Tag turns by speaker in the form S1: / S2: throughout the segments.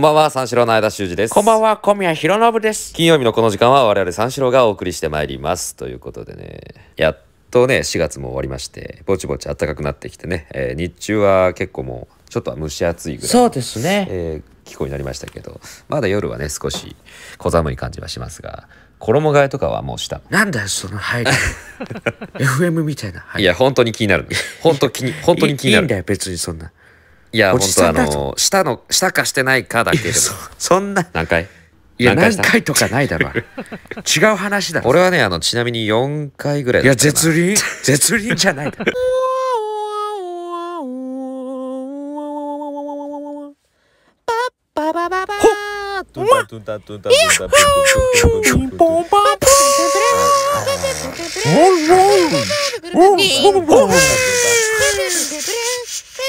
S1: んばんは、三四郎の間修二です。こんばんは、小宮弘信です。金曜日のこの時間は我々三四郎がお送りしてまいります。ということでね、やっとね、4月も終わりまして、ぼちぼち暖かくなってきてね、えー、日中は結構もう、ちょっと蒸し暑いぐらい。そうですね。えー気候になりましたけどまだ夜はね少し小寒い感じはしますが衣替えとかはもうしたなんだよその入り FM みたいな入りいや本当に気になる本当気に本当に気になるいいんだよ別にそんないや、本当あの、したの、したかしてないかだけど。も。そんな。何回いや、何回とかないだろ。違う話だ俺はね、あの、ちなみに4回ぐらいい
S2: や、絶倫 絶倫じゃないだろ。トお。ンお。トお。ンお。トお。ンお。トお。ンお。トお。ンお。ンお。ンお。ン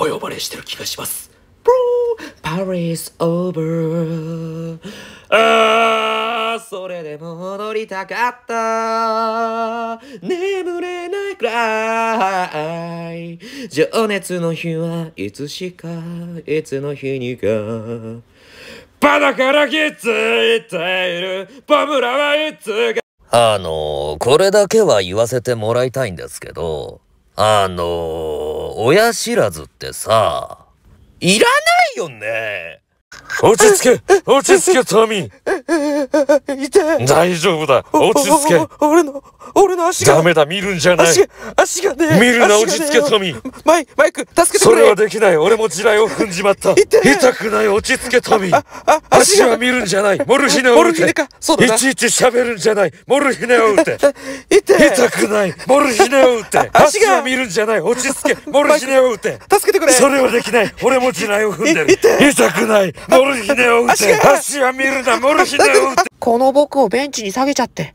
S2: お呼ばれしてる気がします。
S1: パリスオーバー。ああ、それでも踊りたかった。眠れないくらい。情熱の日はいつしか、いつの日にか。バタからきついて
S2: いる。バムラはいつか。
S1: あの、これだけは言わせてもらいたいんですけど。あのー、親知らずってさ、
S2: いらないよね落ち着け落ち着け、トミ
S1: ー痛い大
S2: 丈夫だ落ち着け
S1: 俺の俺の足がダメだ見るんじゃない足が
S2: 足がね見るな落ち着けトミーマイマイク助けてそれはできない俺も地雷を踏んじまった痛くない落ち着けトミーああ足は見るんじゃないモルヒネを打ていちいち喋るんじゃないモルヒネを打て 痛くないモルヒネを打て 足が見るんじゃない落ち着け モルヒネを打て助けてくれそれはできない俺も地雷を踏んでる痛くないモルヒネを打て足は見るなモルヒネを
S1: 打てこの僕をベンチに下げちゃって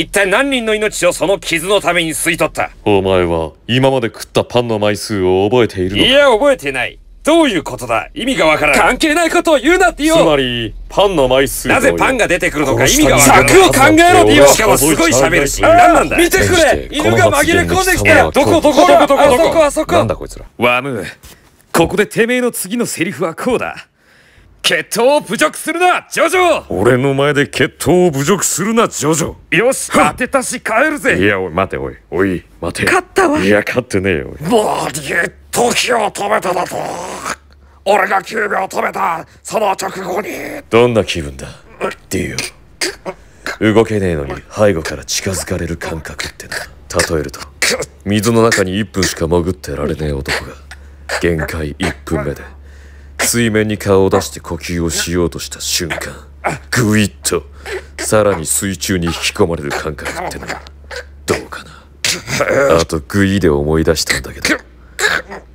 S2: 一体何人の命をその傷のために吸い取ったお前は今まで食ったパンの枚数を覚えているのかいや覚えてないどういうことだ意味がわからん関係ないことを言うなってよつまりパンの枚数なぜパンが出てくるのか意味がわからな策を考えろってよしかもすごい喋るし何なんだ見てくれ犬が紛れ込んできたどこどこどこどこどこあそこあそこなんだこいつらワムここでてめえの次のセリフはこうだ決闘を侮辱するなジョジョ俺の前で決闘を侮辱するなジョジョよし当てたし帰るぜいやおい待ておいおい待て勝ったわいや勝ってねえよ
S1: もう時を止めただと俺が9秒止めた
S2: その直後にどんな気分だディオ動けねえのに背後から近づかれる感覚ってな例えると水の中に1分しか潜ってられねえ男が限界1分目で水面に顔を出して呼吸をしようとした瞬間グイッとさらに水中に引き込まれる感覚ってのはどうかなあとグイで思い出したんだけど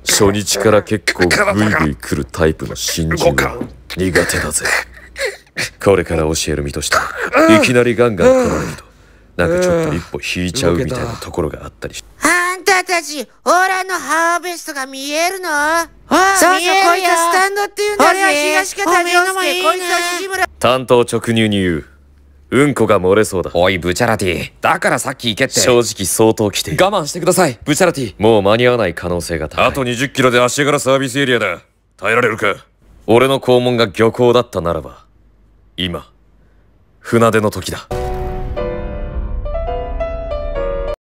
S2: 初日から結構グイグイ来るタイプの新人は苦手だぜこれから教える身としていきなりガンガン来られるとなんかちょっと一歩引いちゃうみたいなところがあったりして。
S1: たたち、オーラのハーベストが見えるのああ、そうそう、こいつスタンドっていうんだは東方丈介、こいつは西村。
S2: 担当直入に言う。うんこが漏れそうだ。おい、ブチャラティ。だからさっき行けって。正直相当来て我慢してください、ブチャラティ。もう間に合わない可能性が高い。あと20キロで足柄サービスエリアだ。耐えられるか俺の肛門が漁港だったならば、今、船出の時だ。